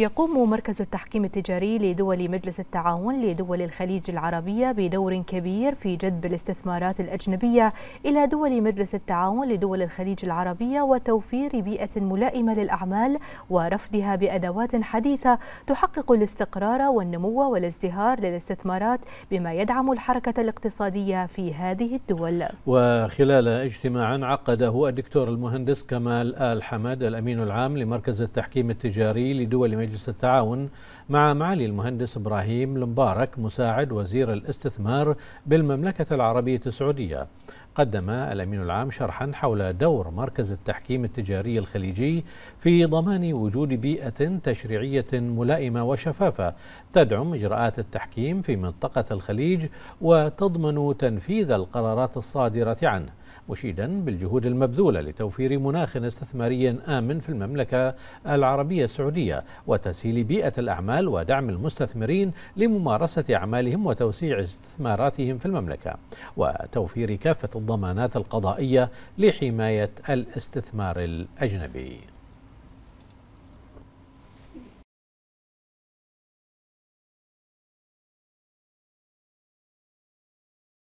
يقوم مركز التحكيم التجاري لدول مجلس التعاون لدول الخليج العربية بدور كبير في جذب الاستثمارات الأجنبية إلى دول مجلس التعاون لدول الخليج العربية وتوفير بيئة ملائمة للأعمال ورفدها بأدوات حديثة تحقق الاستقرار والنمو والازدهار للاستثمارات بما يدعم الحركة الاقتصادية في هذه الدول وخلال اجتماع عقده الدكتور المهندس كمال آل حمد الأمين العام لمركز التحكيم التجاري لدول مجلس مجلس التعاون مع معالي المهندس إبراهيم المبارك مساعد وزير الاستثمار بالمملكة العربية السعودية قدم الأمين العام شرحا حول دور مركز التحكيم التجاري الخليجي في ضمان وجود بيئة تشريعية ملائمة وشفافة تدعم إجراءات التحكيم في منطقة الخليج وتضمن تنفيذ القرارات الصادرة عنه مشيدا بالجهود المبذولة لتوفير مناخ استثماري آمن في المملكة العربية السعودية وتسهيل بيئة الأعمال ودعم المستثمرين لممارسة أعمالهم وتوسيع استثماراتهم في المملكة وتوفير كافة الضمانات القضائية لحماية الاستثمار الأجنبي